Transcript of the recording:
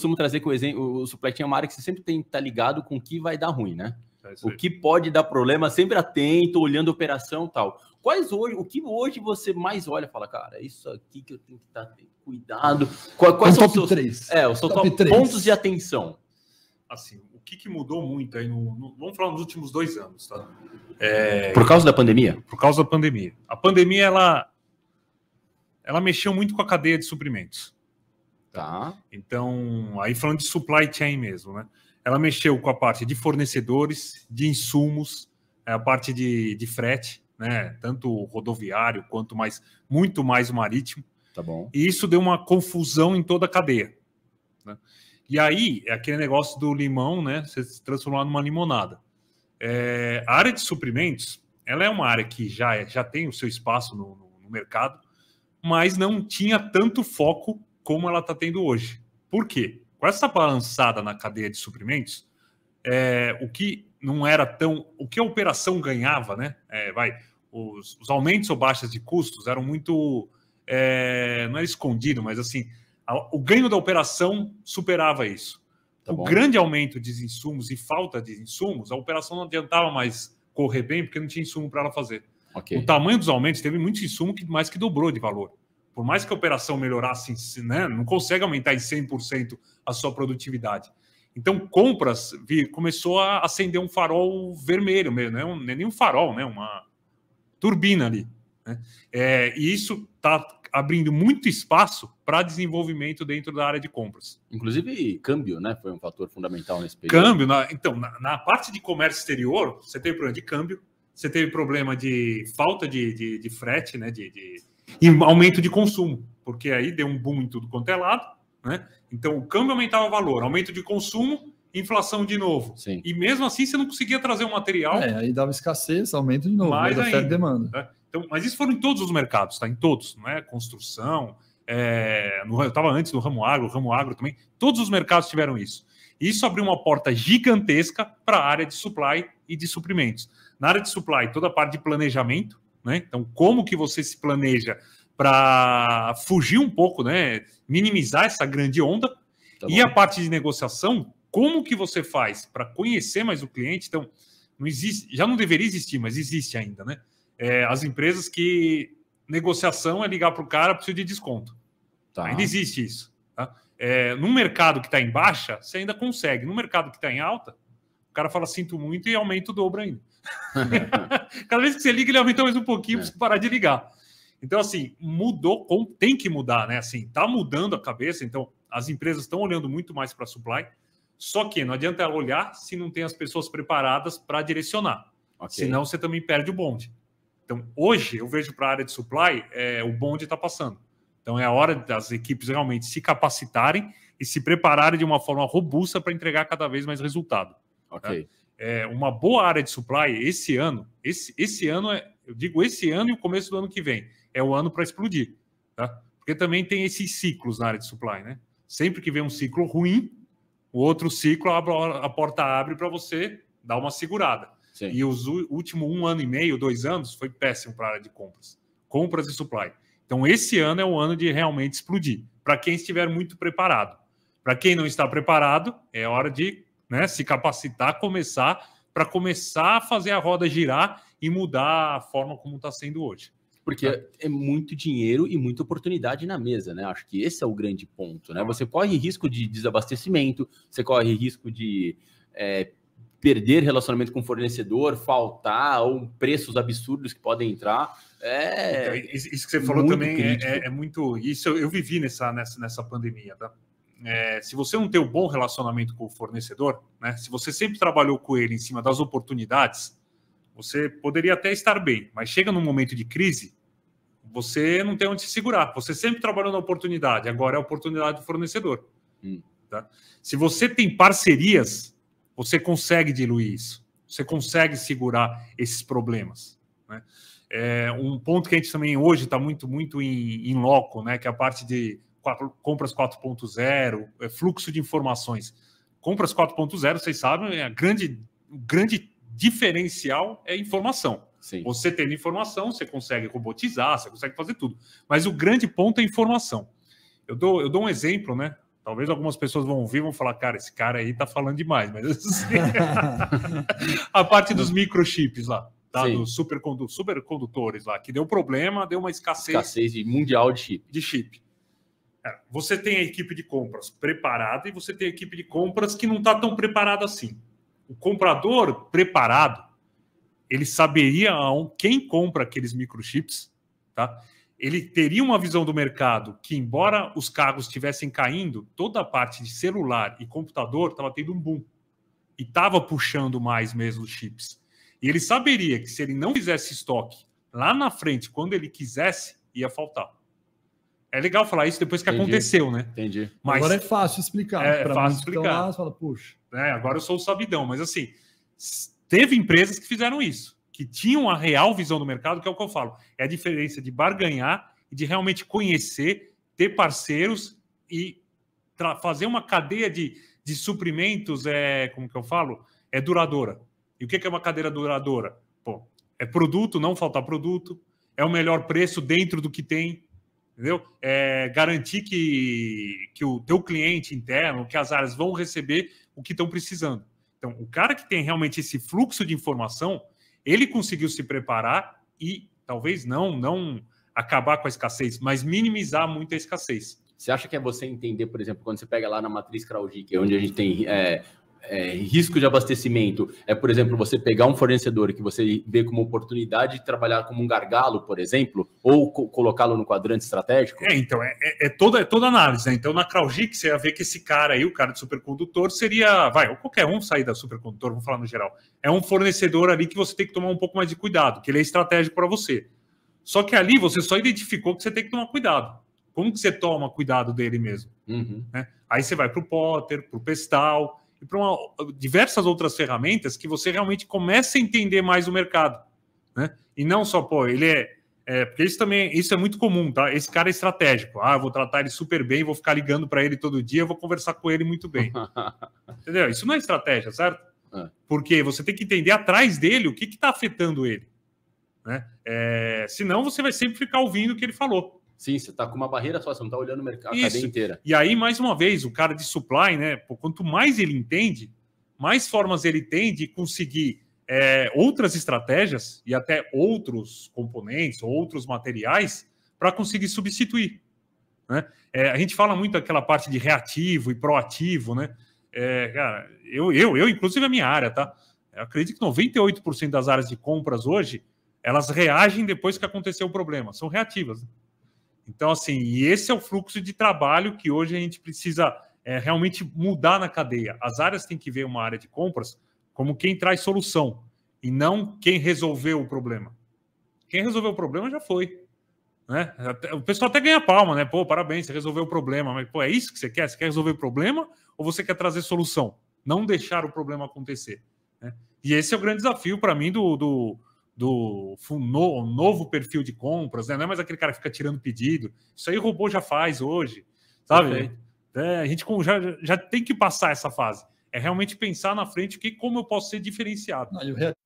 costumo trazer com o exemplo, o supletinho chain é uma área que você sempre tem que estar tá ligado com o que vai dar ruim, né? É o que pode dar problema, sempre atento, olhando a operação tal. Quais hoje, o que hoje você mais olha fala, cara, é isso aqui que eu tenho que estar tá, cuidado. Quais, quais então são os seus, 3. É, os top, top 3. pontos de atenção? Assim, o que, que mudou muito aí no, no, Vamos falar nos últimos dois anos, tá? É, por causa da pandemia? Por causa da pandemia. A pandemia, ela, ela mexeu muito com a cadeia de suprimentos. Tá. tá. Então, aí falando de supply chain mesmo, né? Ela mexeu com a parte de fornecedores, de insumos, é, a parte de, de frete, né? Tanto rodoviário quanto mais, muito mais o marítimo. Tá bom. E isso deu uma confusão em toda a cadeia. Né? E aí, é aquele negócio do limão, né? Você se transformar numa limonada. É, a área de suprimentos, ela é uma área que já, é, já tem o seu espaço no, no, no mercado, mas não tinha tanto foco como ela está tendo hoje. Por quê? Com essa balançada na cadeia de suprimentos, é, o que não era tão. O que a operação ganhava, né? É, vai, os, os, aumentos ou baixas de custos eram muito. É, não era escondido, mas assim, a, o ganho da operação superava isso. Tá o bom. grande aumento de insumos e falta de insumos, a operação não adiantava mais correr bem porque não tinha insumo para ela fazer. Okay. O tamanho dos aumentos teve muito insumo que mais que dobrou de valor. Por mais que a operação melhorasse, né, não consegue aumentar em 100% a sua produtividade. Então, compras vi, começou a acender um farol vermelho mesmo, né, é nem um farol, né? uma turbina ali. Né? É, e isso está abrindo muito espaço para desenvolvimento dentro da área de compras. Inclusive, câmbio né? foi um fator fundamental nesse período. Câmbio, na, então, na, na, parte de comércio exterior, você teve problema de câmbio, você teve problema de falta de, de, de frete, né? de, de e aumento de consumo, porque aí deu um boom em tudo quanto é lado, né? Então o câmbio aumentava o valor, aumento de consumo, inflação de novo. Sim. E mesmo assim você não conseguia trazer o material. É, aí dava escassez, aumento de novo, mais aí demanda. Né? Então, mas isso foram em todos os mercados, tá? Em todos, não é? Construção, é, no, eu estava antes no ramo agro, ramo agro também, todos os mercados tiveram isso. Isso abriu uma porta gigantesca para a área de supply e de suprimentos. Na área de supply, toda a parte de planejamento, né? Então, como que você se planeja para fugir um pouco, né? minimizar essa grande onda? Tá e a parte de negociação, como que você faz para conhecer mais o cliente? Então, não existe, já não deveria existir, mas existe ainda, né? É, as empresas que negociação é ligar para o cara, preciso de desconto. Tá. Ainda existe isso. Tá? É, num mercado que está em baixa, você ainda consegue. No mercado que está em alta, o cara fala sinto muito e aumenta o dobro ainda. Cada vez que você liga, ele aumenta mais um pouquinho é. para você parar de ligar. Então, assim, mudou, tem que mudar, né? Assim, tá mudando a cabeça, então as empresas estão olhando muito mais para supply. Só que não adianta ela olhar se não tem as pessoas preparadas para direcionar. Okay. Senão você também perde o bonde. Então, hoje, eu vejo para a área de supply, é, o bonde está passando. Então, é a hora das equipes realmente se capacitarem e se prepararem de uma forma robusta para entregar cada vez mais resultado. Né? Ok. Né? é, uma boa área de supply esse ano, esse, esse ano, é, eu digo esse ano e o começo do ano que vem, é o ano para explodir, tá? Porque também tem esses ciclos na área de supply, né? Sempre que vem um ciclo ruim, o outro ciclo, a, porta abre para você dar uma segurada. Sim. E os último um ano e meio, dois anos, foi péssimo para a área de compras. Compras e supply. Então, esse ano é o ano de realmente explodir. Para quem estiver muito preparado. Para quem não está preparado, é hora de né? Se capacitar, começar para começar a fazer a roda girar e mudar a forma como está sendo hoje. Porque é. é muito dinheiro e muita oportunidade na mesa, né? Acho que esse é o grande ponto, né? Você corre risco de desabastecimento, você corre risco de é, perder relacionamento com o fornecedor, faltar, ou preços absurdos que podem entrar. É. Então, isso que você falou também é, é, é, muito. Isso eu, eu vivi nessa, nessa, nessa pandemia, tá? é, se você não tem um bom relacionamento com o fornecedor, né, se você sempre trabalhou com ele em cima das oportunidades, você poderia até estar bem, mas chega num momento de crise, você não tem onde se segurar. Você sempre trabalhou na oportunidade, agora é a oportunidade do fornecedor. Hum. Tá? Se você tem parcerias, você consegue diluir isso, você consegue segurar esses problemas. Né? É, um ponto que a gente também hoje está muito, muito em, em loco, né, que é a parte de compras 4.0, é, fluxo de informações. Compras 4.0, vocês sabem, é a grande, grande diferencial é informação. Sim. Você tendo informação, você consegue robotizar, você consegue fazer tudo. Mas o grande ponto é informação. Eu dou, eu dou um exemplo, né? Talvez algumas pessoas vão ouvir e vão falar, cara, esse cara aí tá falando demais, mas assim, a parte dos microchips lá, tá? dos supercondu supercondutores lá, que deu problema, deu uma escassez. Escassez mundial de chip. De chip. É, você tem a equipe de compras preparada e você tem a equipe de compras que não está tão preparada assim. O comprador preparado, ele saberia quem compra aqueles microchips, tá? Ele teria uma visão do mercado que, embora os cargos estivessem caindo, toda a parte de celular e computador estava tendo um boom e estava puxando mais mesmo os chips. E ele saberia que se ele não fizesse estoque lá na frente, quando ele quisesse, ia faltar é legal falar isso depois que Entendi. aconteceu, né? Entendi. Mas agora é fácil explicar. É, fácil explicar. Lá, fala, Puxa. É, agora eu sou o sabidão, mas assim, teve empresas que fizeram isso, que tinham a real visão do mercado, que é o que eu falo. É a diferença de barganhar e de realmente conhecer, ter parceiros e fazer uma cadeia de, de suprimentos, é, como que eu falo? É duradoura. E o que é uma cadeira duradoura? Pô, é produto, não faltar produto, é o melhor preço dentro do que tem, entendeu? É, garantir que, que o teu cliente interno, que as áreas vão receber o que estão precisando. Então, o cara que tem realmente esse fluxo de informação, ele conseguiu se preparar e talvez não, não acabar com a escassez, mas minimizar muito a escassez. Você acha que é você entender, por exemplo, quando você pega lá na matriz é onde a gente tem é, é, risco de abastecimento é, por exemplo, você pegar um fornecedor que você vê como oportunidade de trabalhar como um gargalo, por exemplo, ou co colocá-lo no quadrante estratégico? É, então, é, é, é toda, é toda análise. Né? Então, na CrowdGeek, você ia ver que esse cara aí, o cara de supercondutor, seria, vai, ou qualquer um sair da supercondutor, vamos falar no geral, é um fornecedor ali que você tem que tomar um pouco mais de cuidado, que ele é estratégico para você. Só que ali você só identificou que você tem que tomar cuidado. Como que você toma cuidado dele mesmo? Uhum. Né? Aí você vai para o Potter, para o Pestal, e para diversas outras ferramentas que você realmente comece a entender mais o mercado. Né? E não só, pô, ele é, é, Porque isso também isso é muito comum, tá? Esse cara é estratégico. Ah, eu vou tratar ele super bem, vou ficar ligando para ele todo dia, vou conversar com ele muito bem. Entendeu? Isso não é estratégia, certo? É. Porque você tem que entender atrás dele o que está afetando ele. Né? É, senão você vai sempre ficar ouvindo o que ele falou. Sim, você está com uma barreira só, você não está olhando o mercado, Isso. a cadeia inteira. E aí, mais uma vez, o cara de supply, né? Pô, quanto mais ele entende, mais formas ele tem de conseguir é, outras estratégias e até outros componentes, outros materiais para conseguir substituir. Né? É, a gente fala muito daquela parte de reativo e proativo, né? É, cara, eu, eu, eu, inclusive a minha área, tá? Eu acredito que 98% das áreas de compras hoje elas reagem depois que aconteceu o problema, são reativas. Né? Então, assim, e esse é o fluxo de trabalho que hoje a gente precisa é, realmente mudar na cadeia. As áreas têm que ver uma área de compras como quem traz solução e não quem resolveu o problema. Quem resolveu o problema já foi. Né? O pessoal até ganha palma, né? Pô, parabéns, você resolveu o problema. Mas, pô, é isso que você quer? Você quer resolver o problema ou você quer trazer solução? Não deixar o problema acontecer. Né? E esse é o grande desafio para mim do, do, do no, novo perfil de compras, né? Não é mais aquele cara que fica tirando pedido. Isso aí o robô já faz hoje, sabe? É, a gente já, já tem que passar essa fase. É realmente pensar na frente que como eu posso ser diferenciado. Não, e o